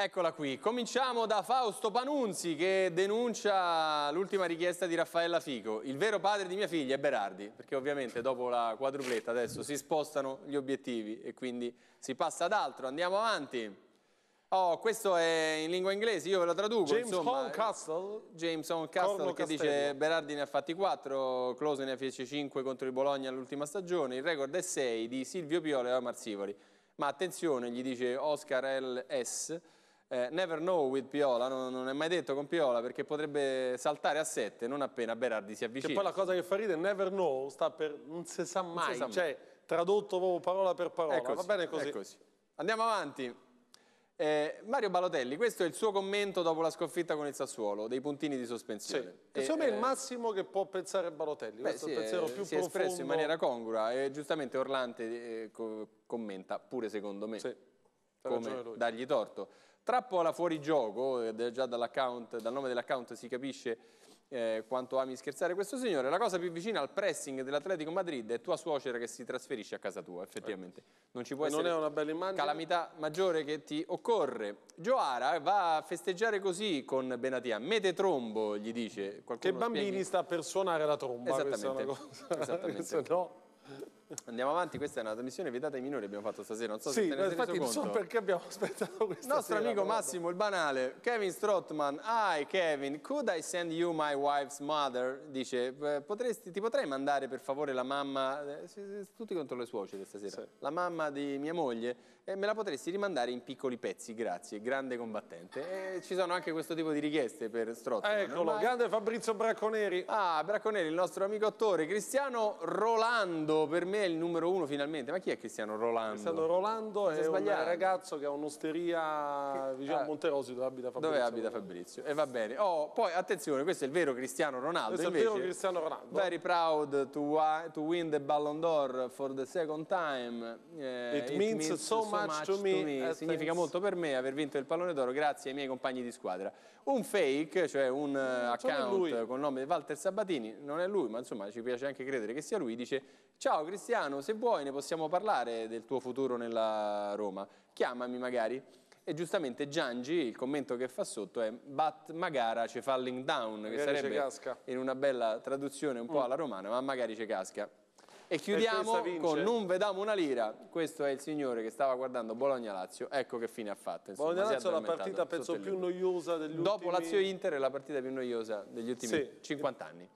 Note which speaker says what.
Speaker 1: Eccola qui, cominciamo da Fausto Panunzi che denuncia l'ultima richiesta di Raffaella Fico. Il vero padre di mia figlia è Berardi, perché ovviamente dopo la quadrupletta adesso si spostano gli obiettivi e quindi si passa ad altro. Andiamo avanti. Oh, questo è in lingua inglese, io ve lo traduco. James Horncastle. James Horncastle che dice Berardi ne ha fatti 4, Close ne fece 5 contro il Bologna all'ultima stagione, il record è 6 di Silvio Piola e Omar Sivori. Ma attenzione, gli dice Oscar L.S., eh, never know with Piola, non, non, è mai detto con Piola perché potrebbe saltare a 7 non appena Berardi si avvicina. E poi la cosa che fa ridere, never know, sta per non si sa mai, si sa cioè mai. tradotto parola per parola, così, va bene così. così. Andiamo avanti. Eh, Mario Balotelli, questo è il suo commento dopo la sconfitta con il Sassuolo, dei puntini di sospensione. Sì. E, secondo me è eh, il massimo che può pensare Balotelli, beh, questo sì, è il pensiero più si profondo. Si è espresso in maniera congrua e giustamente Orlante eh, co commenta pure secondo me, sì, come dargli torto. Trappola fuori gioco, già dall'account, dal nome dell'account si capisce eh, quanto ami scherzare questo signore, la cosa più vicina al pressing dell'Atletico Madrid è tua suocera che si trasferisce a casa tua, effettivamente. Ecco. Non ci può e essere è una bella immagine. calamità maggiore che ti occorre. Gioara va a festeggiare così con Benatia, mete trombo, gli dice. Qualcuno che bambini spieghi? sta per suonare la tromba, esattamente, questa è una cosa. Esattamente. no... Andiamo avanti, questa è una trasmissione vietata ai minori abbiamo fatto stasera, non so sì, se te ne sei non so perché abbiamo aspettato questa Il nostro amico Massimo, il banale, Kevin Strottman, hi Kevin, could I send you my wife's mother? Dice, eh, potresti, ti potrei mandare per favore la mamma, eh, tutti contro le suocere stasera, sì. la mamma di mia moglie, e eh, me la potresti rimandare in piccoli pezzi, grazie, grande combattente. E ci sono anche questo tipo di richieste per Strottman. Eccolo, ormai. grande Fabrizio Bracconeri. Ah, Bracconeri, il nostro amico attore, Cristiano Rolando per me il numero uno finalmente. Ma chi è Cristiano Rolando? Cristiano Rolando è un ragazzo che ha un'osteria vicino a ah, Monterosi dove abita Fabrizio. Dove abita Fabrizio. E va bene. Oh, poi attenzione, questo è il vero Cristiano Ronaldo. Questo invece, è il vero Cristiano Ronaldo. Very proud to, uh, to win the Ballon d'Or for the second time. Eh, it, it, means, means so, so, much, to me. To me. Eh, Significa molto per me aver vinto il pallone d'oro grazie ai miei compagni di squadra. Un fake, cioè un uh, account con il nome di Walter Sabatini, non è lui, ma insomma ci piace anche credere che sia lui, dice ciao Cristiano, se vuoi ne possiamo parlare del tuo futuro nella Roma, chiamami magari. E giustamente Giangi, il commento che fa sotto è Bat Magara c'è falling down, magari che sarebbe casca. in una bella traduzione un po' mm. alla romana, ma magari ce casca. E chiudiamo e con Non vediamo una lira. Questo è il signore che stava guardando Bologna-Lazio. Ecco che fine ha fatto. Bologna-Lazio è la partita penso più noiosa degli ultimi... Dopo Lazio-Inter è la partita più noiosa degli ultimi sì. 50 anni.